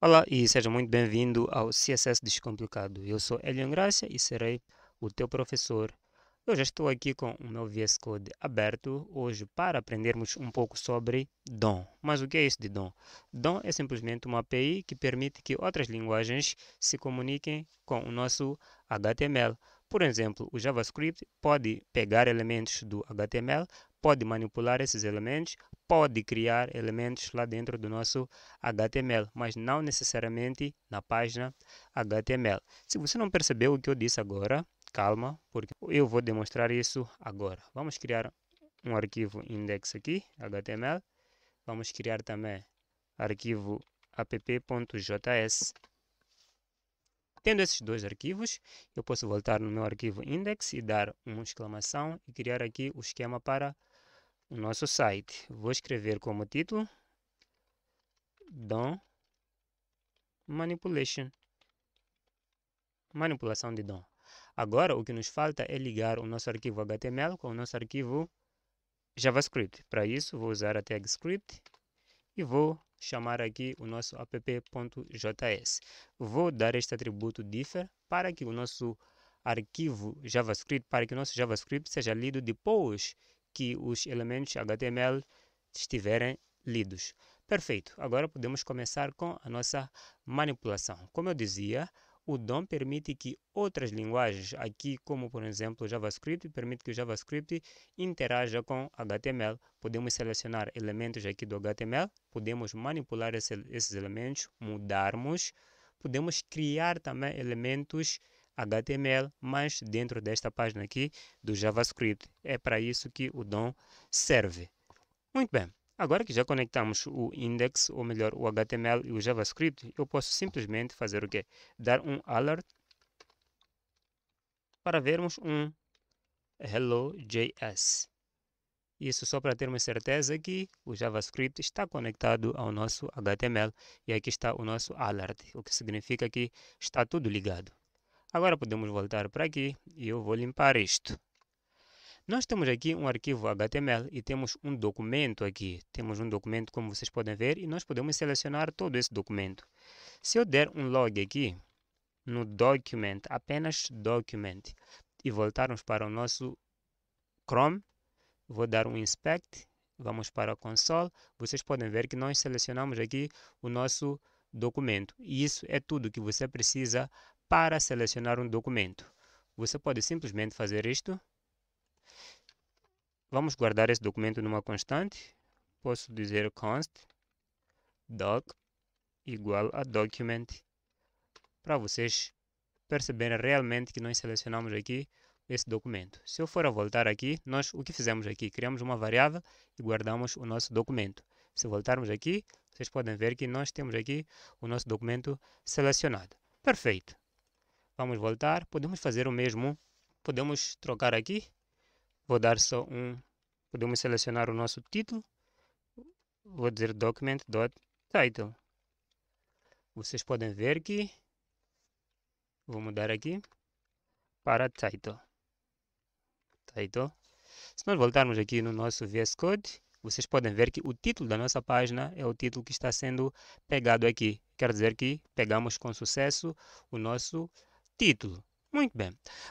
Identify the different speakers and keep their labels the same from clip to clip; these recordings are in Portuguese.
Speaker 1: Olá e seja muito bem-vindo ao CSS Descomplicado. Eu sou Elian Gracia e serei o teu professor. Eu já estou aqui com o meu VS Code aberto hoje para aprendermos um pouco sobre DOM. Mas o que é isso de DOM? DOM é simplesmente uma API que permite que outras linguagens se comuniquem com o nosso HTML. Por exemplo, o JavaScript pode pegar elementos do HTML pode manipular esses elementos, pode criar elementos lá dentro do nosso HTML, mas não necessariamente na página HTML. Se você não percebeu o que eu disse agora, calma, porque eu vou demonstrar isso agora. Vamos criar um arquivo index aqui, HTML. Vamos criar também arquivo app.js. Tendo esses dois arquivos, eu posso voltar no meu arquivo index e dar uma exclamação e criar aqui o esquema para o nosso site. Vou escrever como título DOM Manipulation. Manipulação de DOM. Agora o que nos falta é ligar o nosso arquivo HTML com o nosso arquivo JavaScript. Para isso vou usar a tag script e vou chamar aqui o nosso app.js. Vou dar este atributo differ para que o nosso arquivo JavaScript, para que o nosso JavaScript seja lido depois que os elementos HTML estiverem lidos. Perfeito, agora podemos começar com a nossa manipulação. Como eu dizia, o DOM permite que outras linguagens, aqui como por exemplo JavaScript, permite que o JavaScript interaja com HTML. Podemos selecionar elementos aqui do HTML, podemos manipular esse, esses elementos, mudarmos, podemos criar também elementos HTML, mas dentro desta página aqui do JavaScript. É para isso que o DOM serve. Muito bem, agora que já conectamos o index, ou melhor, o HTML e o JavaScript, eu posso simplesmente fazer o quê? Dar um alert para vermos um Hello.js. Isso só para termos certeza que o JavaScript está conectado ao nosso HTML e aqui está o nosso alert, o que significa que está tudo ligado. Agora podemos voltar para aqui e eu vou limpar isto. Nós temos aqui um arquivo HTML e temos um documento aqui. Temos um documento, como vocês podem ver, e nós podemos selecionar todo esse documento. Se eu der um log aqui, no document, apenas document, e voltarmos para o nosso Chrome, vou dar um inspect, vamos para a console, vocês podem ver que nós selecionamos aqui o nosso documento. E isso é tudo que você precisa para selecionar um documento. Você pode simplesmente fazer isto. Vamos guardar esse documento numa constante. Posso dizer const doc igual a document para vocês perceberem realmente que nós selecionamos aqui esse documento. Se eu for a voltar aqui, nós o que fizemos aqui? Criamos uma variável e guardamos o nosso documento. Se voltarmos aqui, vocês podem ver que nós temos aqui o nosso documento selecionado. Perfeito. Vamos voltar. Podemos fazer o mesmo. Podemos trocar aqui. Vou dar só um. Podemos selecionar o nosso título. Vou dizer document.title. Vocês podem ver que vou mudar aqui para title. Title. Se nós voltarmos aqui no nosso VS Code, vocês podem ver que o título da nossa página é o título que está sendo pegado aqui. Quer dizer que pegamos com sucesso o nosso título. Muito bem.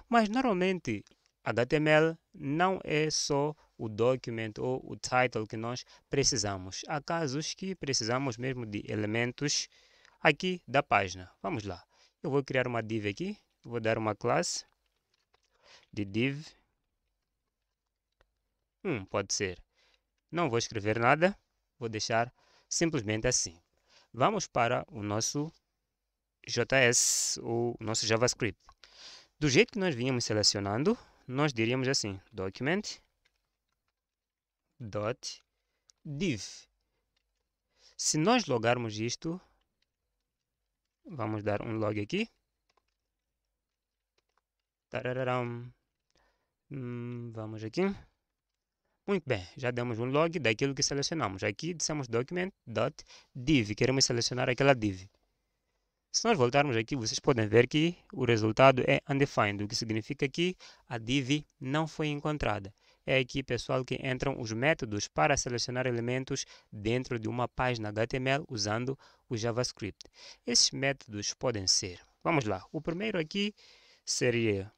Speaker 1: Mas normalmente HTML não é só o document ou o title que nós precisamos. Há casos que precisamos mesmo de elementos aqui da página. Vamos lá. Eu vou criar uma div aqui. Vou dar uma classe de div. Hum, pode ser. Não vou escrever nada. Vou deixar simplesmente assim. Vamos para o nosso JS, o nosso JavaScript. Do jeito que nós vínhamos selecionando, nós diríamos assim, document dot div. Se nós logarmos isto, vamos dar um log aqui. Hum, vamos aqui. Muito bem, já demos um log daquilo que selecionamos. Aqui dissemos document.div, queremos selecionar aquela div. Se nós voltarmos aqui, vocês podem ver que o resultado é undefined, o que significa que a div não foi encontrada. É aqui, pessoal, que entram os métodos para selecionar elementos dentro de uma página HTML usando o JavaScript. Esses métodos podem ser, vamos lá, o primeiro aqui seria,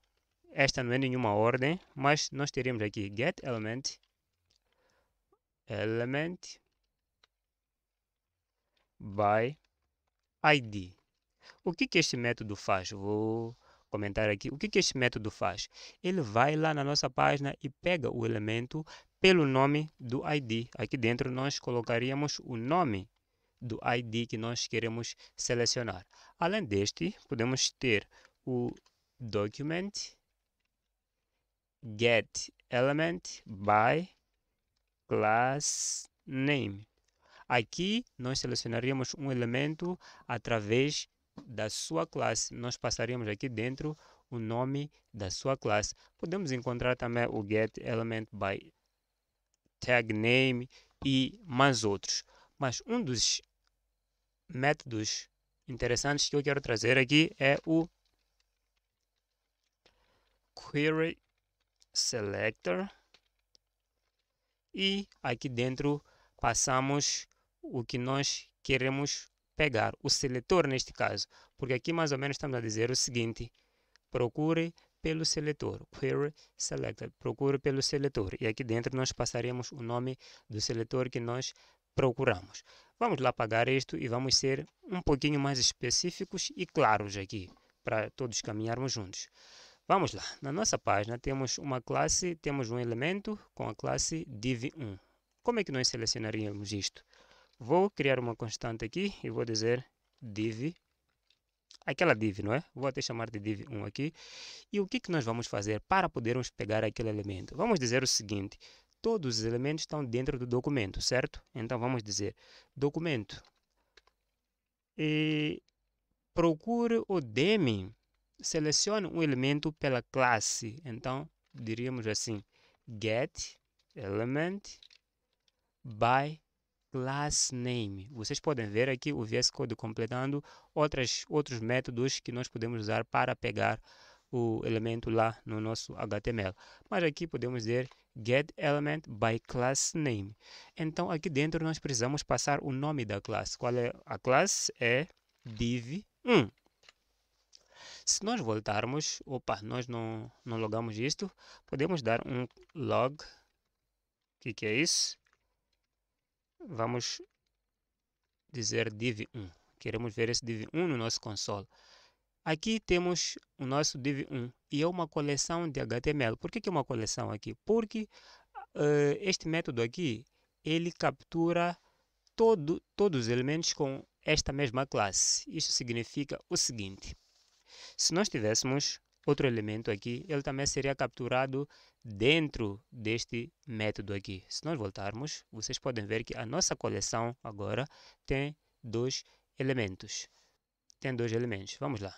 Speaker 1: esta não é nenhuma ordem, mas nós teríamos aqui getElement, element by ID. O que, que este método faz? Vou comentar aqui. O que, que este método faz? Ele vai lá na nossa página e pega o elemento pelo nome do ID. Aqui dentro nós colocaríamos o nome do ID que nós queremos selecionar. Além deste, podemos ter o document get element by class name. Aqui nós selecionaríamos um elemento através da sua classe. Nós passaríamos aqui dentro o nome da sua classe. Podemos encontrar também o get element by tag name e mais outros. Mas um dos métodos interessantes que eu quero trazer aqui é o query selector e aqui dentro passamos o que nós queremos pegar o seletor neste caso, porque aqui mais ou menos estamos a dizer o seguinte: procure pelo seletor, query selected, procure pelo seletor. E aqui dentro nós passaremos o nome do seletor que nós procuramos. Vamos lá pagar isto e vamos ser um pouquinho mais específicos e claros aqui, para todos caminharmos juntos. Vamos lá, na nossa página temos uma classe, temos um elemento com a classe div1. Como é que nós selecionaríamos isto? Vou criar uma constante aqui e vou dizer div, aquela div, não é? Vou até chamar de div1 aqui. E o que, que nós vamos fazer para podermos pegar aquele elemento? Vamos dizer o seguinte, todos os elementos estão dentro do documento, certo? Então vamos dizer documento e procure o demi selecione um elemento pela classe. Então diríamos assim get element by class name. Vocês podem ver aqui o VS Code completando outras, outros métodos que nós podemos usar para pegar o elemento lá no nosso HTML. Mas aqui podemos dizer get element by class name. Então aqui dentro nós precisamos passar o nome da classe. Qual é a classe? É div1. Se nós voltarmos, opa, nós não, não logamos isto, podemos dar um log, o que, que é isso? vamos dizer div1. Queremos ver esse div1 no nosso console. Aqui temos o nosso div1 e é uma coleção de HTML. Por que, que é uma coleção aqui? Porque uh, este método aqui, ele captura todo, todos os elementos com esta mesma classe. Isso significa o seguinte, se nós tivéssemos outro elemento aqui, ele também seria capturado dentro deste método aqui. Se nós voltarmos, vocês podem ver que a nossa coleção agora tem dois elementos. Tem dois elementos. Vamos lá.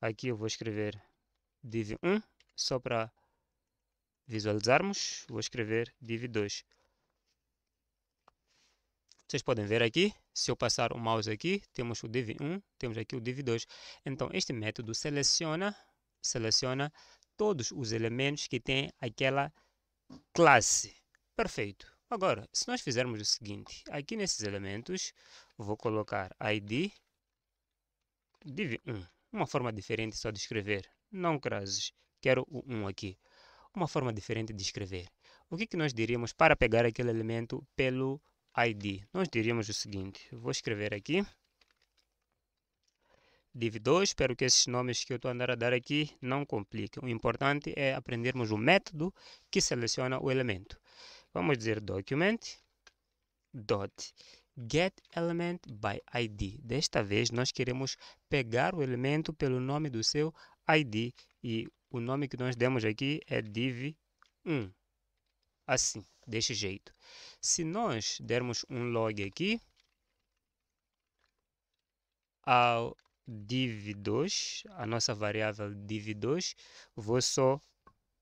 Speaker 1: Aqui eu vou escrever div 1, só para visualizarmos. Vou escrever div 2. Vocês podem ver aqui, se eu passar o mouse aqui, temos o div1, temos aqui o div2. Então, este método seleciona seleciona todos os elementos que têm aquela classe. Perfeito. Agora, se nós fizermos o seguinte, aqui nesses elementos, vou colocar id div1, uma forma diferente só de escrever, não crases, quero o 1 aqui, uma forma diferente de escrever. O que, que nós diríamos para pegar aquele elemento pelo id? Nós diríamos o seguinte, vou escrever aqui, DIV2. Espero que esses nomes que eu estou andando a dar aqui não compliquem. O importante é aprendermos o método que seleciona o elemento. Vamos dizer document dot get element by id. Desta vez nós queremos pegar o elemento pelo nome do seu id e o nome que nós demos aqui é div1. Assim, deste jeito. Se nós dermos um log aqui, ao div2, a nossa variável div2, vou só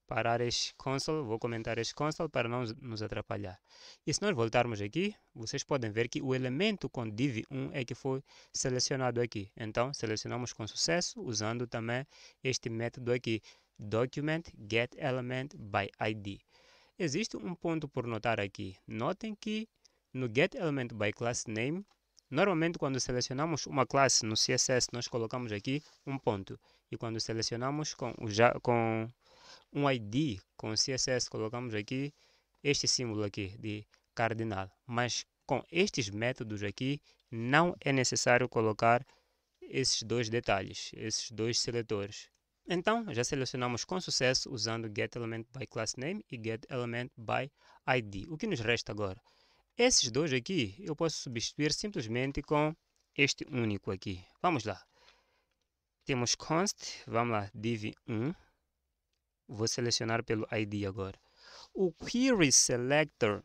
Speaker 1: parar este console, vou comentar este console para não nos atrapalhar. E se nós voltarmos aqui, vocês podem ver que o elemento com div1 é que foi selecionado aqui. Então, selecionamos com sucesso, usando também este método aqui, document get element by id. Existe um ponto por notar aqui. Notem que no get element by class name, Normalmente, quando selecionamos uma classe no CSS, nós colocamos aqui um ponto. E quando selecionamos com, o com um ID com CSS, colocamos aqui este símbolo aqui de cardinal. Mas com estes métodos aqui, não é necessário colocar esses dois detalhes, esses dois seletores. Então, já selecionamos com sucesso usando getElementByClassName e getElementById. O que nos resta agora? Esses dois aqui eu posso substituir simplesmente com este único aqui. Vamos lá. Temos const, vamos lá, div1. Vou selecionar pelo id agora. O query selector,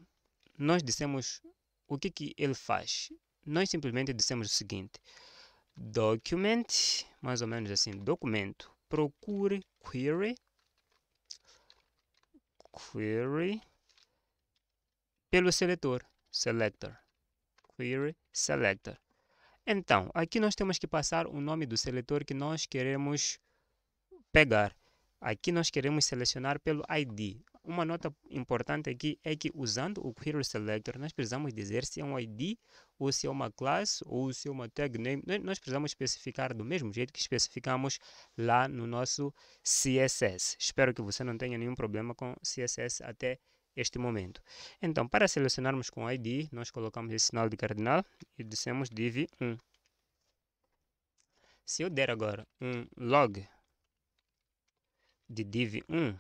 Speaker 1: nós dissemos o que, que ele faz. Nós simplesmente dissemos o seguinte. Document, mais ou menos assim, documento. Procure query. Query pelo seletor selector. Query selector. Então, aqui nós temos que passar o nome do seletor que nós queremos pegar. Aqui nós queremos selecionar pelo ID. Uma nota importante aqui é que usando o Query Selector, nós precisamos dizer se é um ID, ou se é uma classe, ou se é uma tag name. Nós precisamos especificar do mesmo jeito que especificamos lá no nosso CSS. Espero que você não tenha nenhum problema com CSS até este momento. Então, para selecionarmos com ID, nós colocamos esse sinal de cardinal e dissemos div1. Se eu der agora um log de div1,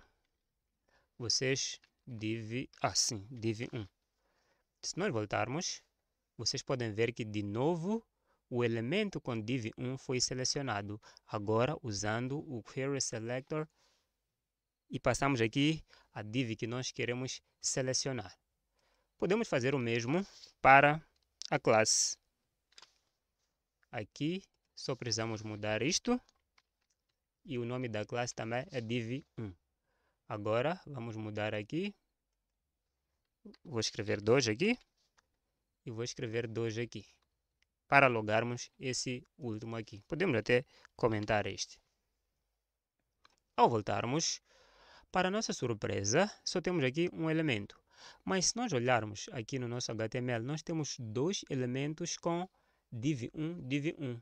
Speaker 1: vocês div assim, ah, div1. Se nós voltarmos, vocês podem ver que de novo o elemento com div1 foi selecionado, agora usando o query selector e passamos aqui a div que nós queremos selecionar. Podemos fazer o mesmo para a classe. Aqui só precisamos mudar isto e o nome da classe também é div1. Agora vamos mudar aqui. Vou escrever 2 aqui e vou escrever 2 aqui para logarmos esse último aqui. Podemos até comentar este. Ao voltarmos, para nossa surpresa, só temos aqui um elemento. Mas se nós olharmos aqui no nosso HTML, nós temos dois elementos com div1, div1.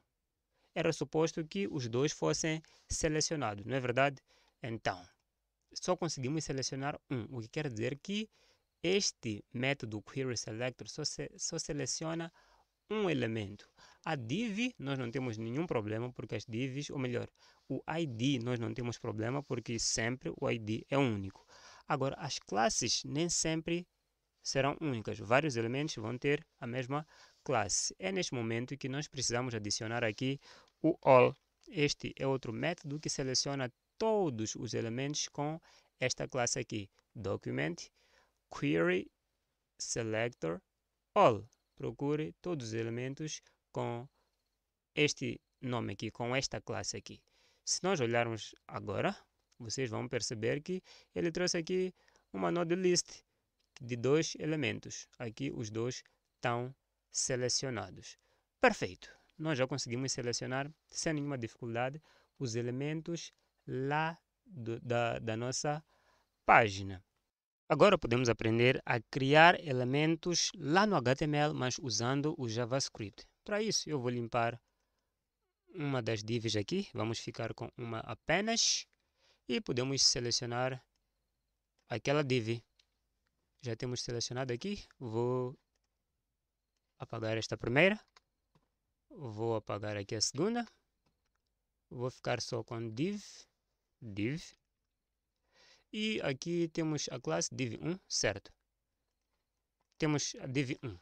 Speaker 1: Era suposto que os dois fossem selecionados, não é verdade? Então, só conseguimos selecionar um, o que quer dizer que este método querySelector só, se, só seleciona um um elemento. A div nós não temos nenhum problema porque as divs, ou melhor, o id nós não temos problema porque sempre o id é único. Agora, as classes nem sempre serão únicas. Vários elementos vão ter a mesma classe. É neste momento que nós precisamos adicionar aqui o all. Este é outro método que seleciona todos os elementos com esta classe aqui: document, query, selector, all procure todos os elementos com este nome aqui, com esta classe aqui. Se nós olharmos agora, vocês vão perceber que ele trouxe aqui uma node list de dois elementos. Aqui os dois estão selecionados. Perfeito! Nós já conseguimos selecionar, sem nenhuma dificuldade, os elementos lá do, da, da nossa página. Agora podemos aprender a criar elementos lá no HTML, mas usando o JavaScript. Para isso, eu vou limpar uma das divs aqui. Vamos ficar com uma apenas. E podemos selecionar aquela div. Já temos selecionado aqui. Vou apagar esta primeira. Vou apagar aqui a segunda. Vou ficar só com div. Div. E aqui temos a classe div1, certo? Temos a div1.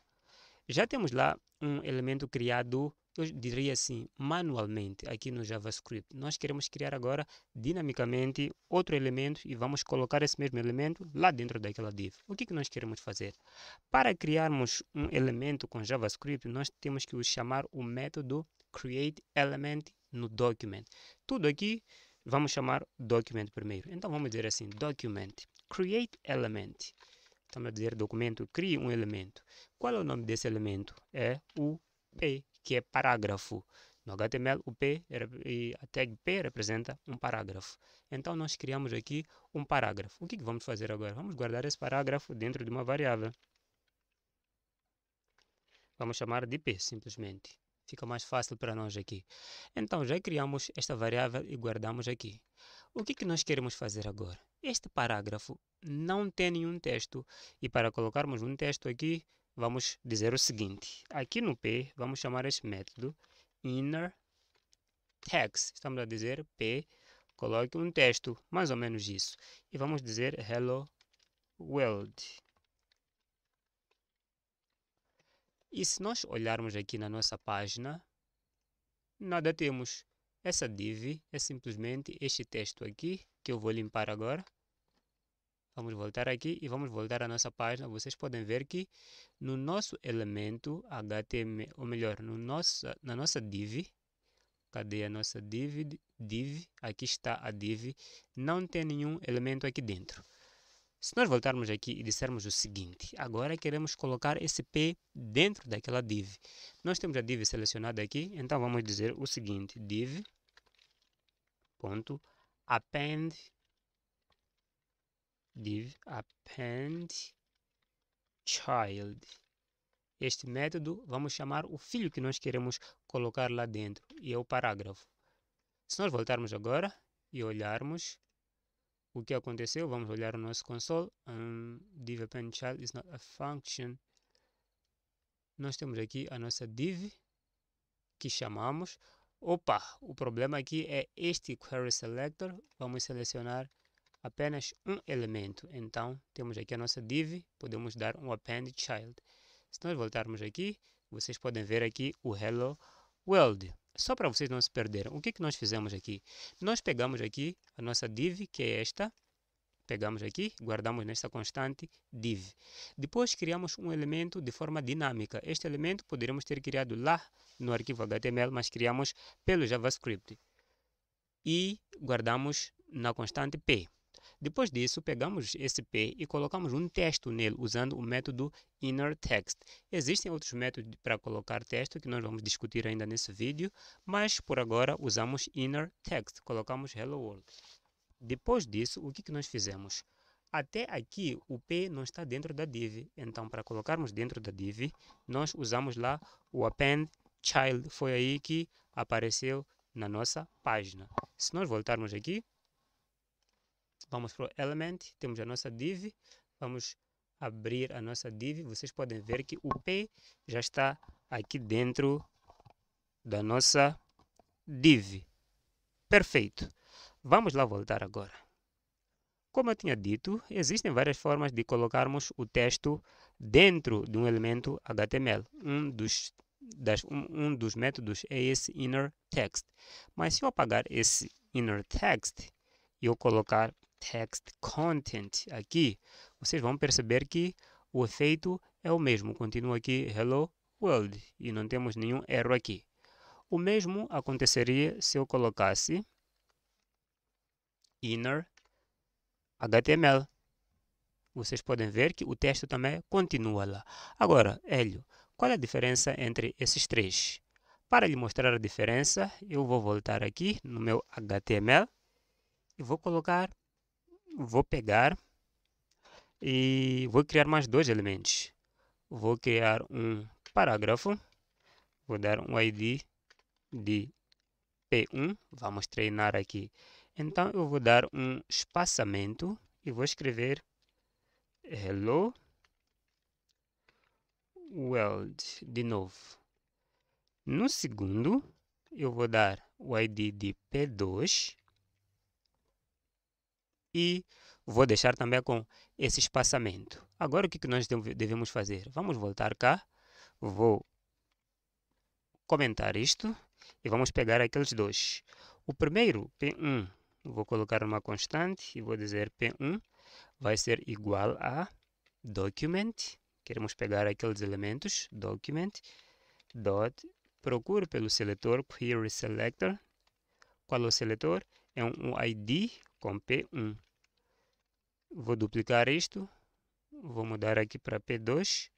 Speaker 1: Já temos lá um elemento criado, eu diria assim, manualmente, aqui no JavaScript. Nós queremos criar agora, dinamicamente, outro elemento e vamos colocar esse mesmo elemento lá dentro daquela div. O que, que nós queremos fazer? Para criarmos um elemento com JavaScript, nós temos que chamar o método createElement no document. Tudo aqui Vamos chamar document primeiro. Então vamos dizer assim, document, create element. Estamos a dizer documento, crie um elemento. Qual é o nome desse elemento? É o P, que é parágrafo. No HTML, o P e a tag P representa um parágrafo. Então, nós criamos aqui um parágrafo. O que, que vamos fazer agora? Vamos guardar esse parágrafo dentro de uma variável. Vamos chamar de P, simplesmente. Fica mais fácil para nós aqui. Então, já criamos esta variável e guardamos aqui. O que, é que nós queremos fazer agora? Este parágrafo não tem nenhum texto. E para colocarmos um texto aqui, vamos dizer o seguinte. Aqui no P, vamos chamar este método inner text. Estamos a dizer P, coloque um texto, mais ou menos isso. E vamos dizer hello world. E se nós olharmos aqui na nossa página, nada temos. Essa é div é simplesmente este texto aqui, que eu vou limpar agora. Vamos voltar aqui e vamos voltar à nossa página. Vocês podem ver que no nosso elemento HTML, ou melhor, no nossa na nossa div, cadê a nossa div, div? Aqui está a div. Não tem nenhum elemento aqui dentro. Se nós voltarmos aqui e dissermos o seguinte, agora queremos colocar esse P dentro daquela div. Nós temos a div selecionada aqui, então vamos dizer o seguinte, div ponto append div append child. Este método vamos chamar o filho que nós queremos colocar lá dentro e é o parágrafo. Se nós voltarmos agora e olharmos, o que aconteceu, vamos olhar o nosso console, um, div append child is not a function. Nós temos aqui a nossa div, que chamamos. Opa, o problema aqui é este query selector, vamos selecionar apenas um elemento. Então, temos aqui a nossa div, podemos dar um append child. Se nós voltarmos aqui, vocês podem ver aqui o hello world só para vocês não se perderem, o que, que nós fizemos aqui? Nós pegamos aqui a nossa div, que é esta, pegamos aqui, guardamos nesta constante div. Depois criamos um elemento de forma dinâmica. Este elemento poderíamos ter criado lá no arquivo HTML, mas criamos pelo JavaScript. E guardamos na constante p. Depois disso, pegamos esse P e colocamos um texto nele usando o método innerText. Existem outros métodos para colocar texto que nós vamos discutir ainda nesse vídeo, mas por agora usamos innerText, colocamos hello world. Depois disso, o que, que nós fizemos? Até aqui, o P não está dentro da div. Então, para colocarmos dentro da div, nós usamos lá o append child. Foi aí que apareceu na nossa página. Se nós voltarmos aqui, Vamos para o element, temos a nossa div, vamos abrir a nossa div, vocês podem ver que o P já está aqui dentro da nossa div. Perfeito. Vamos lá voltar agora. Como eu tinha dito, existem várias formas de colocarmos o texto dentro de um elemento HTML. Um dos, das, um, um dos métodos é esse inner text. Mas se eu apagar esse inner text e eu colocar text content aqui, vocês vão perceber que o efeito é o mesmo. Continua aqui hello world e não temos nenhum erro aqui. O mesmo aconteceria se eu colocasse inner HTML. Vocês podem ver que o texto também continua lá. Agora, Hélio, qual é a diferença entre esses três? Para lhe mostrar a diferença, eu vou voltar aqui no meu HTML e vou colocar vou pegar e vou criar mais dois elementos. Vou criar um parágrafo, vou dar um ID de P1, vamos treinar aqui. Então eu vou dar um espaçamento e vou escrever Hello World de novo. No segundo, eu vou dar o ID de P2 e vou deixar também com esse espaçamento. Agora o que nós devemos fazer? Vamos voltar cá, vou comentar isto e vamos pegar aqueles dois. O primeiro, P1, vou colocar uma constante e vou dizer P1 vai ser igual a document, queremos pegar aqueles elementos, document, dot, procure pelo seletor, query selector, qual é o seletor? É um ID com P1. Vou duplicar isto, vou mudar aqui para P2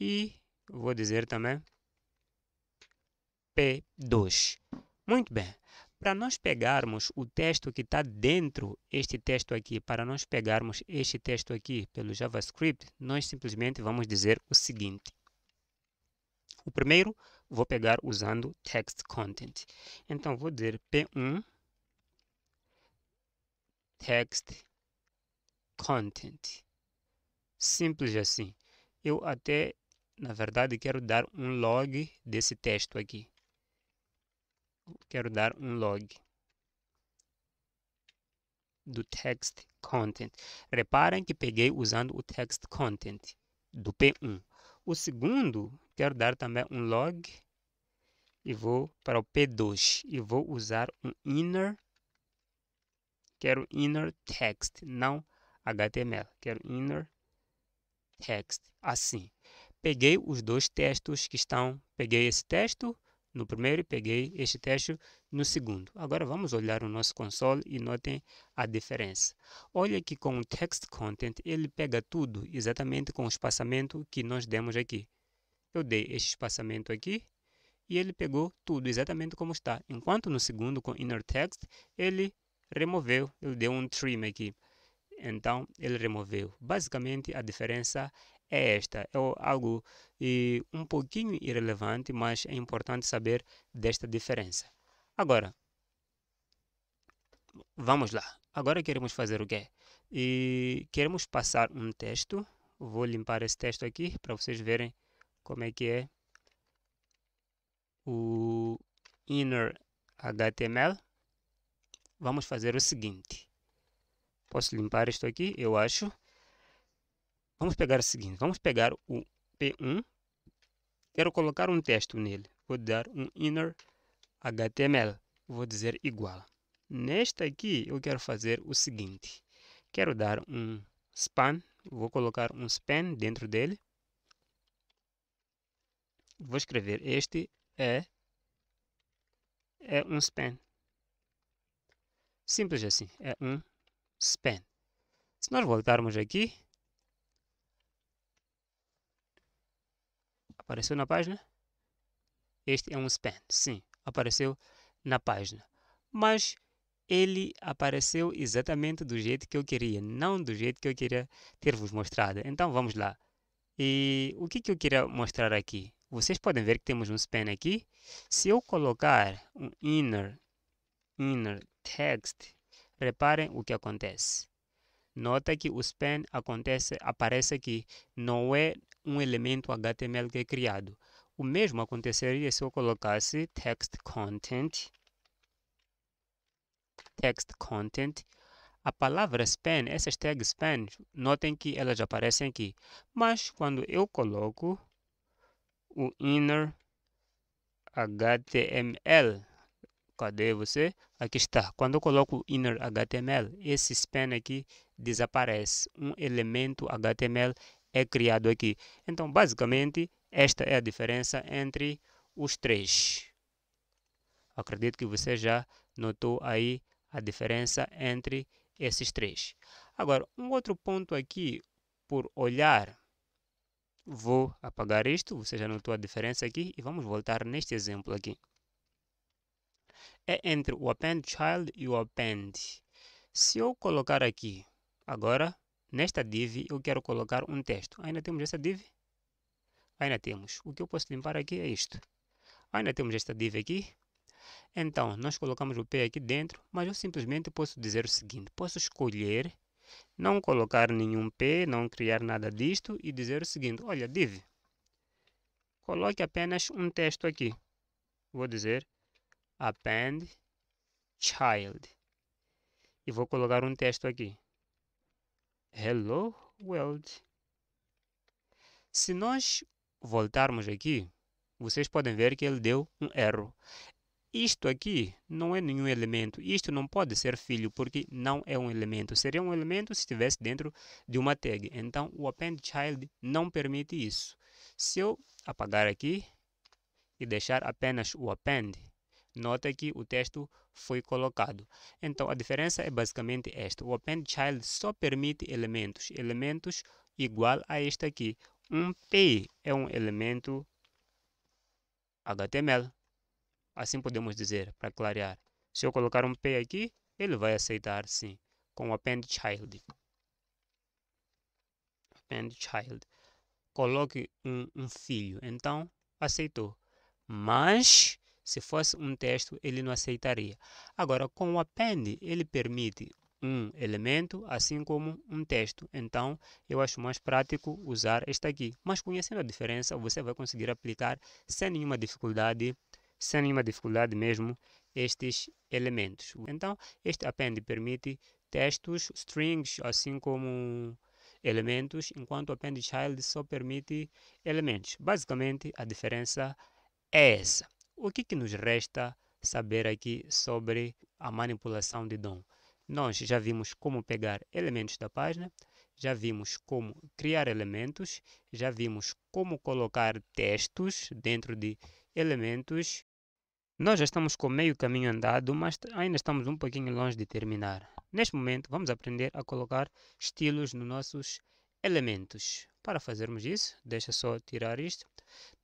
Speaker 1: e vou dizer também P2. Muito bem. Para nós pegarmos o texto que está dentro este texto aqui, para nós pegarmos este texto aqui pelo JavaScript, nós simplesmente vamos dizer o seguinte. O primeiro vou pegar usando text content. Então vou dizer P1 text content. Simples assim. Eu até, na verdade, quero dar um log desse texto aqui. Quero dar um log do text content. Reparem que peguei usando o text content do P1. O segundo, quero dar também um log e vou para o P2 e vou usar um inner Quero inner text, não HTML. Quero inner text, assim. Peguei os dois textos que estão, peguei esse texto no primeiro e peguei este texto no segundo. Agora vamos olhar o nosso console e notem a diferença. Olha que com o text content ele pega tudo exatamente com o espaçamento que nós demos aqui. Eu dei este espaçamento aqui e ele pegou tudo exatamente como está. Enquanto no segundo com inner text ele removeu, eu dei um trim aqui. Então, ele removeu. Basicamente, a diferença é esta. É algo e, um pouquinho irrelevante, mas é importante saber desta diferença. Agora, vamos lá. Agora queremos fazer o quê? E queremos passar um texto. Vou limpar esse texto aqui para vocês verem como é que é o inner HTML vamos fazer o seguinte. Posso limpar isto aqui? Eu acho. Vamos pegar o seguinte. Vamos pegar o P1. Quero colocar um texto nele. Vou dar um inner HTML. Vou dizer igual. Nesta aqui, eu quero fazer o seguinte. Quero dar um span. Vou colocar um span dentro dele. Vou escrever este é, é um span. Simples assim, é um span. Se nós voltarmos aqui, apareceu na página? Este é um span, sim, apareceu na página. Mas ele apareceu exatamente do jeito que eu queria, não do jeito que eu queria ter-vos mostrado. Então vamos lá. E o que, que eu queria mostrar aqui? Vocês podem ver que temos um span aqui. Se eu colocar um inner inner text, reparem o que acontece. Nota que o span acontece, aparece que não é um elemento HTML que é criado. O mesmo aconteceria se eu colocasse text content. Text content. A palavra span, essas tags span, notem que elas aparecem aqui. Mas quando eu coloco o inner HTML, Cadê você? Aqui está. Quando eu coloco inner HTML, esse span aqui desaparece. Um elemento HTML é criado aqui. Então, basicamente, esta é a diferença entre os três. Acredito que você já notou aí a diferença entre esses três. Agora, um outro ponto aqui por olhar. Vou apagar isto, você já notou a diferença aqui e vamos voltar neste exemplo aqui é entre o append child e o append. Se eu colocar aqui, agora, nesta div, eu quero colocar um texto. Ainda temos essa div? Ainda temos. O que eu posso limpar aqui é isto. Ainda temos esta div aqui. Então, nós colocamos o P aqui dentro, mas eu simplesmente posso dizer o seguinte. Posso escolher não colocar nenhum P, não criar nada disto e dizer o seguinte. Olha, div, coloque apenas um texto aqui. Vou dizer append child. E vou colocar um texto aqui. Hello world. Se nós voltarmos aqui, vocês podem ver que ele deu um erro. Isto aqui não é nenhum elemento. Isto não pode ser filho, porque não é um elemento. Seria um elemento se estivesse dentro de uma tag. Então, o append child não permite isso. Se eu apagar aqui e deixar apenas o append, Nota que o texto foi colocado. Então, a diferença é basicamente esta. O append child só permite elementos. Elementos igual a este aqui. Um P é um elemento HTML. Assim podemos dizer, para clarear. Se eu colocar um P aqui, ele vai aceitar, sim, com o append child append child Coloque um, um filho. Então, aceitou. Mas se fosse um texto, ele não aceitaria. Agora, com o append, ele permite um elemento, assim como um texto. Então, eu acho mais prático usar esta aqui. Mas conhecendo a diferença, você vai conseguir aplicar sem nenhuma dificuldade, sem nenhuma dificuldade mesmo, estes elementos. Então, este append permite textos, strings, assim como elementos, enquanto o append child só permite elementos. Basicamente, a diferença é essa. O que, que nos resta saber aqui sobre a manipulação de DOM? Nós já vimos como pegar elementos da página, já vimos como criar elementos, já vimos como colocar textos dentro de elementos. Nós já estamos com meio caminho andado, mas ainda estamos um pouquinho longe de terminar. Neste momento, vamos aprender a colocar estilos nos nossos elementos. Para fazermos isso, deixa só tirar isto.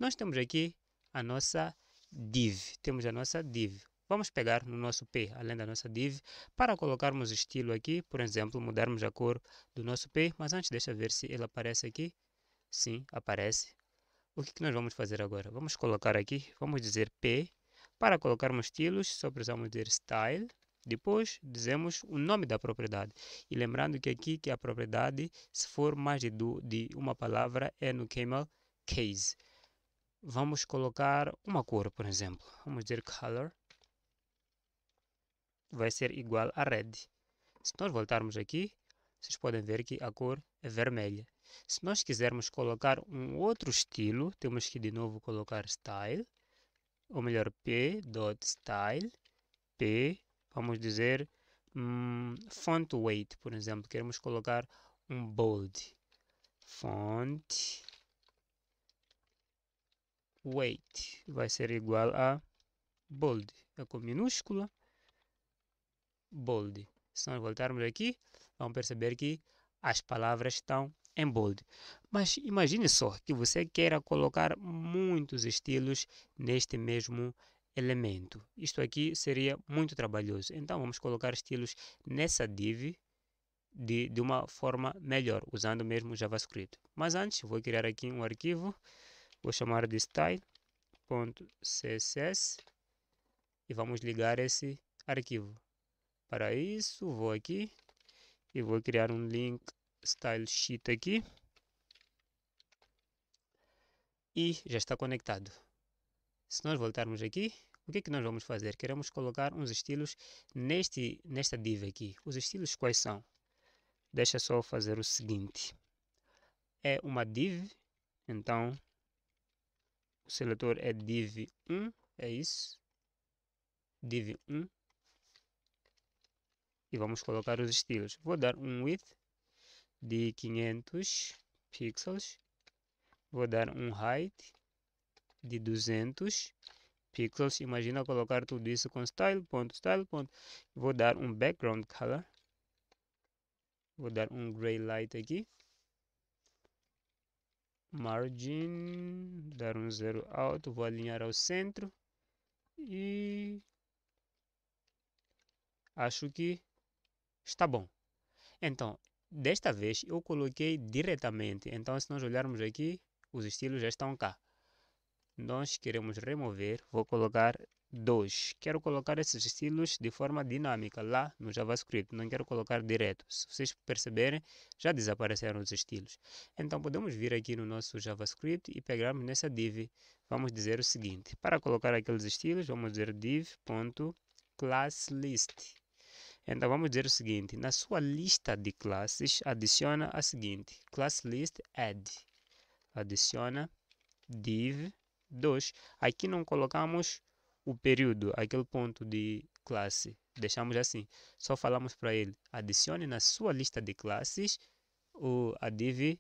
Speaker 1: Nós temos aqui a nossa div. Temos a nossa div. Vamos pegar no nosso P, além da nossa div, para colocarmos estilo aqui, por exemplo, mudarmos a cor do nosso P, mas antes deixa ver se ele aparece aqui. Sim, aparece. O que, nós vamos fazer agora? Vamos colocar aqui, vamos dizer P. Para colocarmos estilos, só precisamos dizer style. Depois, dizemos o nome da propriedade. E lembrando que aqui que a propriedade, se for mais de, de uma palavra, é no camel case vamos colocar uma cor, por exemplo. Vamos dizer color vai ser igual a red. Se nós voltarmos aqui, vocês podem ver que a cor é vermelha. Se nós quisermos colocar um outro estilo, temos que de novo colocar style, ou melhor, p.style, p, vamos dizer, hum, font weight, por exemplo, queremos colocar um bold, font weight vai ser igual a bold, é com minúscula, bold. Se nós voltarmos aqui, vamos perceber que as palavras estão em bold. Mas imagine só que você queira colocar muitos estilos neste mesmo elemento. Isto aqui seria muito trabalhoso. Então vamos colocar estilos nessa div de, de uma forma melhor, usando mesmo o JavaScript. Mas antes, vou criar aqui um arquivo vou chamar de style.css e vamos ligar esse arquivo. Para isso, vou aqui e vou criar um link style sheet aqui. E já está conectado. Se nós voltarmos aqui, o que é que nós vamos fazer? Queremos colocar uns estilos neste, nesta div aqui. Os estilos quais são? Deixa só fazer o seguinte. É uma div, então o seletor é div1, é isso. Div1. E vamos colocar os estilos. Vou dar um width de 500 pixels. Vou dar um height de 200 pixels. Imagina colocar tudo isso com style, ponto, style, ponto. Vou dar um background color. Vou dar um gray light aqui margin, dar um zero alto, vou alinhar ao centro e acho que está bom. Então, desta vez eu coloquei diretamente, então se nós olharmos aqui, os estilos já estão cá nós queremos remover, vou colocar 2. Quero colocar esses estilos de forma dinâmica lá no JavaScript, não quero colocar direto. Se vocês perceberem, já desapareceram os estilos. Então podemos vir aqui no nosso JavaScript e pegarmos nessa div. Vamos dizer o seguinte, para colocar aqueles estilos, vamos dizer div.classList. Então vamos dizer o seguinte, na sua lista de classes, adiciona a seguinte, classList add. Adiciona div.classList 2. Aqui não colocamos o período, aquele ponto de classe. Deixamos assim. Só falamos para ele, adicione na sua lista de classes o, a div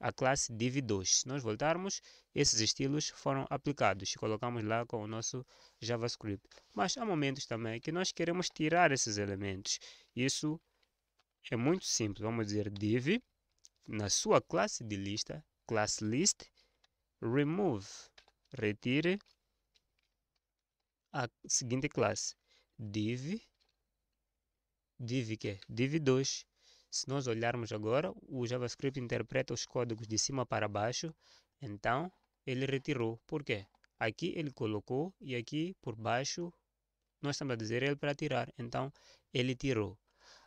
Speaker 1: a classe div2. Se nós voltarmos, esses estilos foram aplicados e colocamos lá com o nosso JavaScript. Mas há momentos também que nós queremos tirar esses elementos. Isso é muito simples. Vamos dizer div, na sua classe de lista, class list, remove retire a seguinte classe, div, div que é div 2. Se nós olharmos agora, o JavaScript interpreta os códigos de cima para baixo, então ele retirou. Por quê? Aqui ele colocou e aqui por baixo nós estamos a dizer ele para tirar, então ele tirou.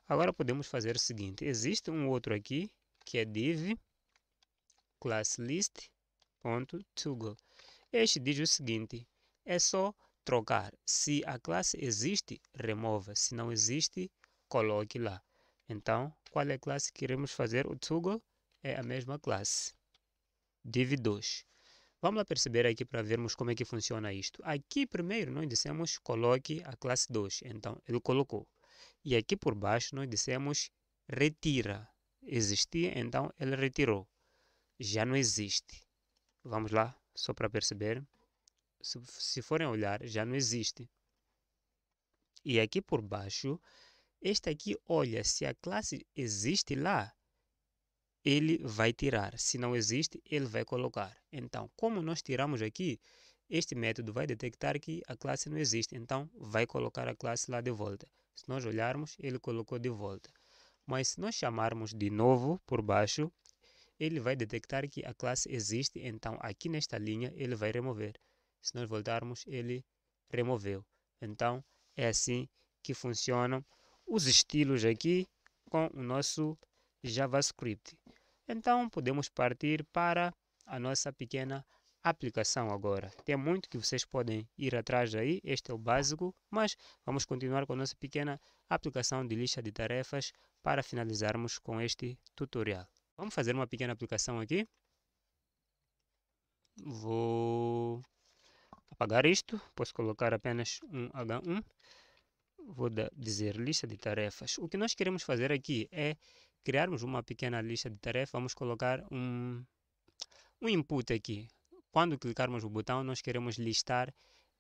Speaker 1: Agora podemos fazer o seguinte, existe um outro aqui que é div class list ponto toggle. Este diz o seguinte: é só trocar. Se a classe existe, remova. Se não existe, coloque lá. Então, qual é a classe que iremos fazer? O tsugo é a mesma classe. Div 2. Vamos lá perceber aqui para vermos como é que funciona isto. Aqui primeiro nós dissemos coloque a classe 2. Então, ele colocou. E aqui por baixo nós dissemos retira. Existia, então ele retirou. Já não existe. Vamos lá só para perceber, se, se forem olhar, já não existe. E aqui por baixo, este aqui olha se a classe existe lá, ele vai tirar. Se não existe, ele vai colocar. Então, como nós tiramos aqui, este método vai detectar que a classe não existe, então vai colocar a classe lá de volta. Se nós olharmos, ele colocou de volta. Mas se nós chamarmos de novo por baixo, ele vai detectar que a classe existe, então aqui nesta linha ele vai remover. Se nós voltarmos, ele removeu. Então, é assim que funcionam os estilos aqui com o nosso JavaScript. Então, podemos partir para a nossa pequena aplicação agora. Tem muito que vocês podem ir atrás aí, este é o básico, mas vamos continuar com a nossa pequena aplicação de lista de tarefas para finalizarmos com este tutorial. Vamos fazer uma pequena aplicação aqui. Vou apagar isto. Posso colocar apenas um H1. Vou dizer lista de tarefas. O que nós queremos fazer aqui é criarmos uma pequena lista de tarefas. Vamos colocar um, um input aqui. Quando clicarmos o botão, nós queremos listar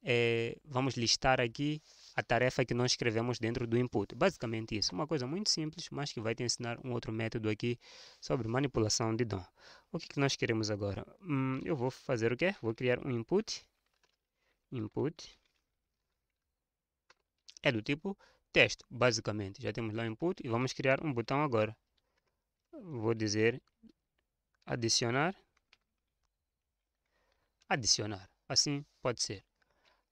Speaker 1: é, vamos listar aqui a tarefa que nós escrevemos dentro do input. Basicamente isso, uma coisa muito simples, mas que vai te ensinar um outro método aqui sobre manipulação de DOM. O que, que nós queremos agora? Hum, eu vou fazer o quê? Vou criar um input. Input. É do tipo texto, basicamente. Já temos lá o input e vamos criar um botão agora. Vou dizer adicionar. Adicionar. Assim pode ser.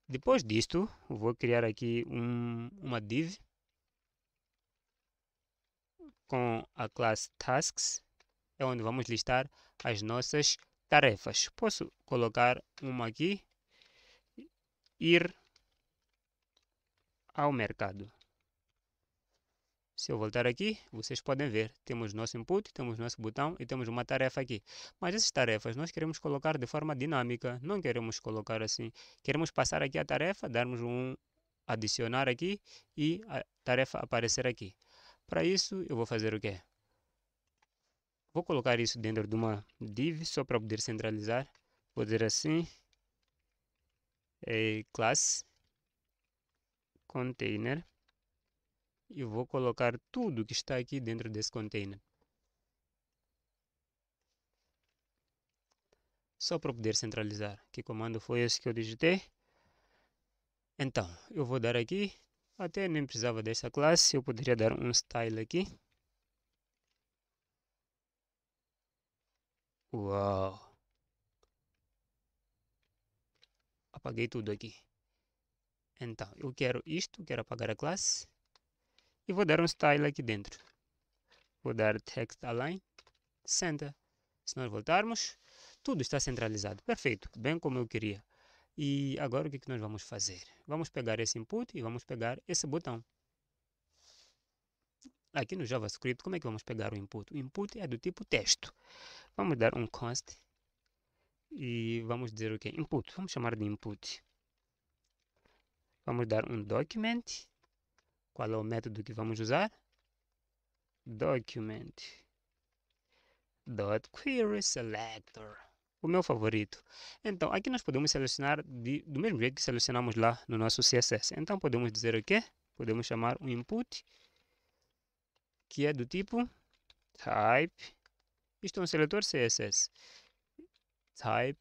Speaker 1: Depois disto, vou criar aqui um, uma div com a classe tasks, é onde vamos listar as nossas tarefas. Posso colocar uma aqui, ir ao mercado. Se eu voltar aqui, vocês podem ver, temos nosso input, temos nosso botão e temos uma tarefa aqui. Mas essas tarefas nós queremos colocar de forma dinâmica, não queremos colocar assim. Queremos passar aqui a tarefa, darmos um adicionar aqui e a tarefa aparecer aqui. Para isso, eu vou fazer o quê? Vou colocar isso dentro de uma div, só para poder centralizar. Vou dizer assim, é, class container e vou colocar tudo que está aqui dentro desse container. Só para poder centralizar. Que comando foi esse que eu digitei? Então, eu vou dar aqui, até nem precisava dessa classe, eu poderia dar um style aqui. Uau! Apaguei tudo aqui. Então, eu quero isto, quero apagar a classe e vou dar um style aqui dentro. Vou dar text align, center. Se nós voltarmos, tudo está centralizado. Perfeito, bem como eu queria. E agora o que, que nós vamos fazer? Vamos pegar esse input e vamos pegar esse botão. Aqui no JavaScript, como é que vamos pegar o input? O input é do tipo texto. Vamos dar um const e vamos dizer o que? Input. Vamos chamar de input. Vamos dar um document qual é o método que vamos usar? Document. Dot query selector. O meu favorito. Então, aqui nós podemos selecionar de, do mesmo jeito que selecionamos lá no nosso CSS. Então, podemos dizer o quê? Podemos chamar um input que é do tipo type. Isto é um seletor CSS. Type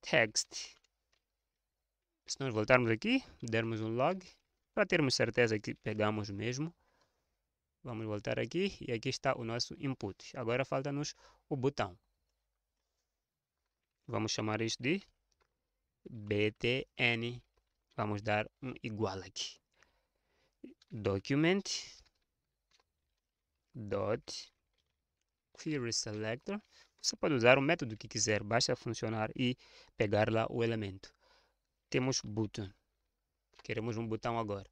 Speaker 1: text. Se nós voltarmos aqui, dermos um log, para termos certeza que pegamos mesmo, vamos voltar aqui e aqui está o nosso input. Agora falta-nos o botão. Vamos chamar isto de btn. Vamos dar um igual aqui. Document dot query selector. Você pode usar o método que quiser, basta funcionar e pegar lá o elemento. Temos button queremos um botão agora.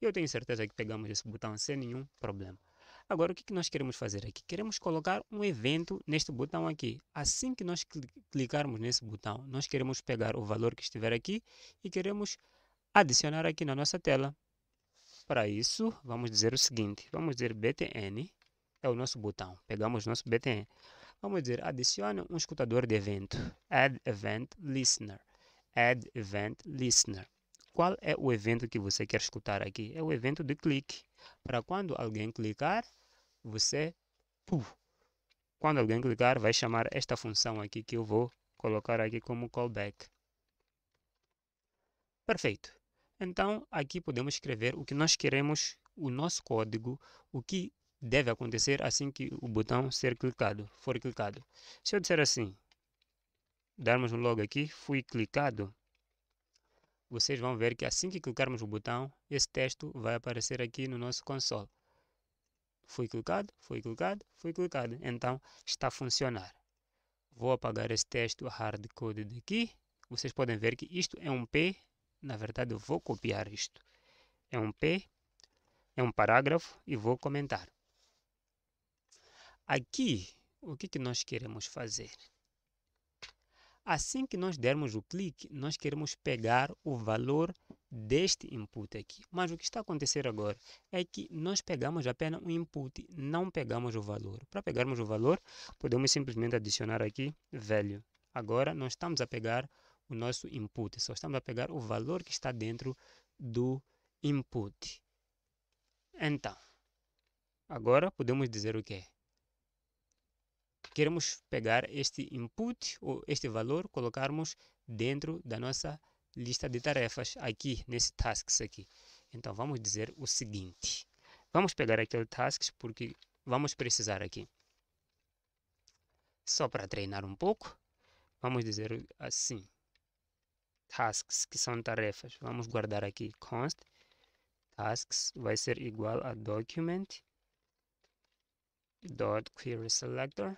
Speaker 1: E eu tenho certeza que pegamos esse botão sem nenhum problema. Agora, o que nós queremos fazer aqui? Queremos colocar um evento neste botão aqui. Assim que nós clicarmos nesse botão, nós queremos pegar o valor que estiver aqui e queremos adicionar aqui na nossa tela. Para isso, vamos dizer o seguinte, vamos dizer btn é o nosso botão. Pegamos nosso btn. Vamos dizer adicione um escutador de evento. Add event listener. Add event listener. Qual é o evento que você quer escutar aqui? É o evento de clique. Para quando alguém clicar, você. Puf, quando alguém clicar, vai chamar esta função aqui que eu vou colocar aqui como callback. Perfeito. Então, aqui podemos escrever o que nós queremos, o nosso código, o que deve acontecer assim que o botão ser clicado, for clicado. Se eu disser assim, darmos um logo aqui, fui clicado, vocês vão ver que assim que clicarmos o botão, esse texto vai aparecer aqui no nosso console. Foi clicado, foi clicado, foi clicado. Então, está a funcionar. Vou apagar esse texto hardcode daqui. Vocês podem ver que isto é um P. Na verdade, eu vou copiar isto. É um P, é um parágrafo e vou comentar. Aqui, o que, que nós queremos fazer? Assim que nós dermos o clique, nós queremos pegar o valor deste input aqui. Mas o que está a acontecer agora é que nós pegamos apenas um input, não pegamos o valor. Para pegarmos o valor, podemos simplesmente adicionar aqui value. Agora, nós estamos a pegar o nosso input, só estamos a pegar o valor que está dentro do input. Então, agora podemos dizer o que? queremos pegar este input ou este valor, colocarmos dentro da nossa lista de tarefas aqui, nesse tasks aqui. Então, vamos dizer o seguinte. Vamos pegar aquele tasks porque vamos precisar aqui. Só para treinar um pouco, vamos dizer assim. Tasks, que são tarefas. Vamos guardar aqui const. Tasks vai ser igual a document dot query selector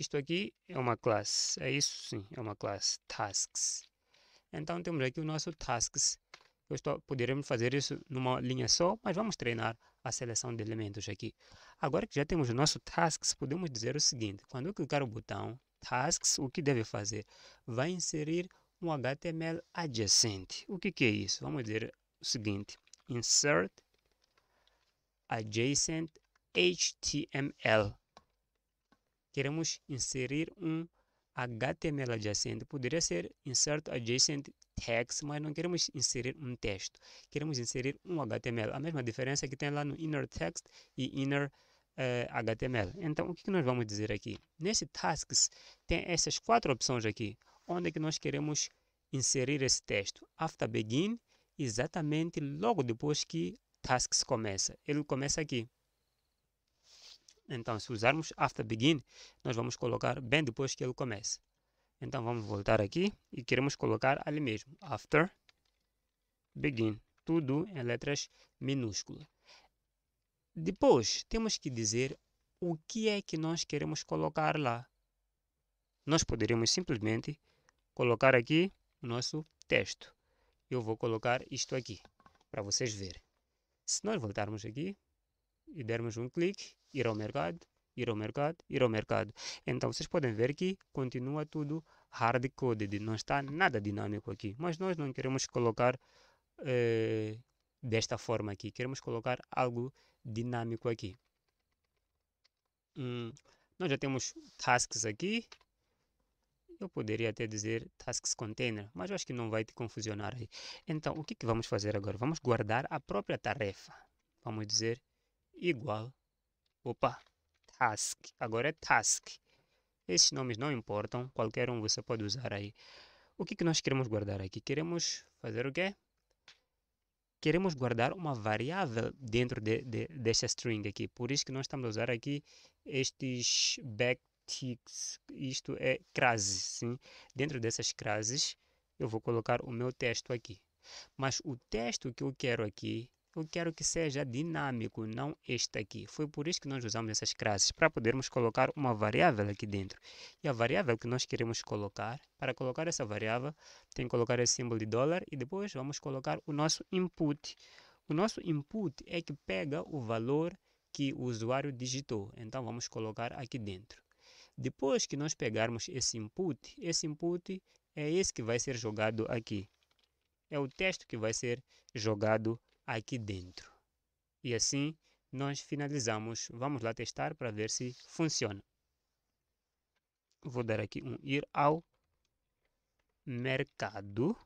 Speaker 1: isto aqui é uma classe, é isso sim, é uma classe tasks. Então temos aqui o nosso tasks. Eu estou, poderemos fazer isso numa linha só, mas vamos treinar a seleção de elementos aqui. Agora que já temos o nosso tasks, podemos dizer o seguinte: quando eu clicar o botão tasks, o que deve fazer? Vai inserir um HTML adjacente. O que, que é isso? Vamos dizer o seguinte: insert adjacent HTML queremos inserir um HTML adjacente. Poderia ser insert adjacent text, mas não queremos inserir um texto. Queremos inserir um HTML. A mesma diferença que tem lá no inner text e inner uh, eh, HTML. Então, o que nós vamos dizer aqui? Nesse tasks tem essas quatro opções aqui. Onde é que nós queremos inserir esse texto? After begin, exatamente logo depois que tasks começa. Ele começa aqui. Então, se usarmos after begin, nós vamos colocar bem depois que ele comece. Então, vamos voltar aqui e queremos colocar ali mesmo, after begin, tudo em letras minúsculas. Depois, temos que dizer o que é que nós queremos colocar lá. Nós poderíamos simplesmente colocar aqui o nosso texto. Eu vou colocar isto aqui, para vocês verem. Se nós voltarmos aqui, e dermos um clique, ir ao mercado, ir ao mercado, ir ao mercado. Então vocês podem ver que continua tudo hard-coded, não está nada dinâmico aqui. Mas nós não queremos colocar eh, desta forma aqui, queremos colocar algo dinâmico aqui. Hum, nós já temos tasks aqui. Eu poderia até dizer tasks container, mas eu acho que não vai te confusionar aí. Então, o que, que vamos fazer agora? Vamos guardar a própria tarefa. Vamos dizer igual. Opa, task. Agora é task. Esses nomes não importam, qualquer um você pode usar aí. O que, que nós queremos guardar aqui? Queremos fazer o quê? Queremos guardar uma variável dentro de, de, desta string aqui. Por isso que nós estamos a usar aqui estes backticks. Isto é crases, sim. Dentro dessas crases, eu vou colocar o meu texto aqui. Mas o texto que eu quero aqui eu quero que seja dinâmico, não este aqui. Foi por isso que nós usamos essas classes, para podermos colocar uma variável aqui dentro. E a variável que nós queremos colocar, para colocar essa variável, tem que colocar esse símbolo de dólar e depois vamos colocar o nosso input. O nosso input é que pega o valor que o usuário digitou. Então vamos colocar aqui dentro. Depois que nós pegarmos esse input, esse input é esse que vai ser jogado aqui. É o texto que vai ser jogado aqui aqui dentro. E assim nós finalizamos. Vamos lá testar para ver se funciona. Vou dar aqui um ir ao mercado.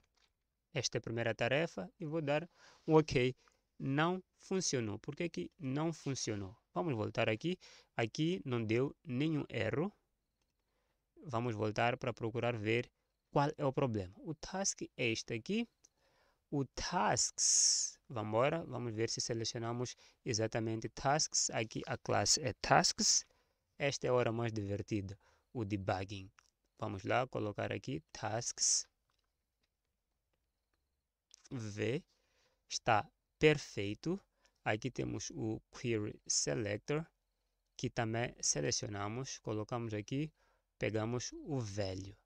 Speaker 1: Esta é a primeira tarefa e vou dar um OK. Não funcionou. Por que, é que não funcionou? Vamos voltar aqui. Aqui não deu nenhum erro. Vamos voltar para procurar ver qual é o problema. O task é este aqui. O tasks Vamos embora, vamos ver se selecionamos exatamente tasks. Aqui a classe é tasks. Esta é a hora mais divertida, o debugging. Vamos lá, colocar aqui tasks. V. Está perfeito. Aqui temos o query selector, que também selecionamos, colocamos aqui, pegamos o velho.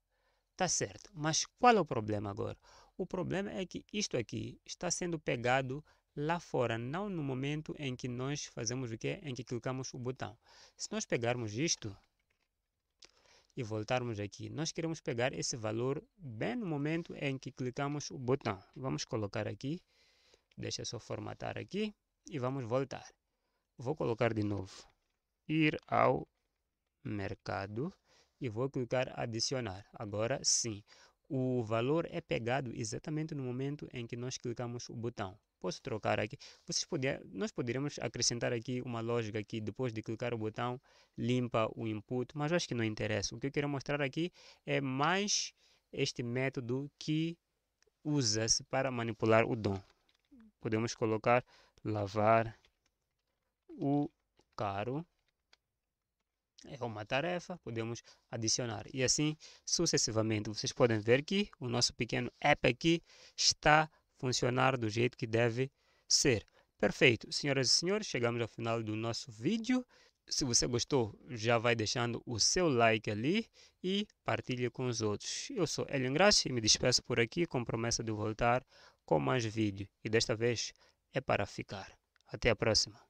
Speaker 1: Tá certo, mas qual é o problema agora? O problema é que isto aqui está sendo pegado lá fora, não no momento em que nós fazemos o quê? Em que clicamos o botão. Se nós pegarmos isto e voltarmos aqui, nós queremos pegar esse valor bem no momento em que clicamos o botão. Vamos colocar aqui, deixa só formatar aqui e vamos voltar. Vou colocar de novo, ir ao mercado e vou clicar adicionar. Agora sim, o valor é pegado exatamente no momento em que nós clicamos o botão. Posso trocar aqui. Vocês nós poderíamos acrescentar aqui uma lógica que depois de clicar o botão limpa o input, mas acho que não interessa. O que eu quero mostrar aqui é mais este método que usa-se para manipular o DOM. Podemos colocar lavar o caro é uma tarefa, podemos adicionar e assim sucessivamente. Vocês podem ver que o nosso pequeno app aqui está funcionando funcionar do jeito que deve ser. Perfeito, senhoras e senhores, chegamos ao final do nosso vídeo. Se você gostou, já vai deixando o seu like ali e partilhe com os outros. Eu sou Elion Graça e me despeço por aqui com promessa de voltar com mais vídeo. E desta vez é para ficar. Até a próxima.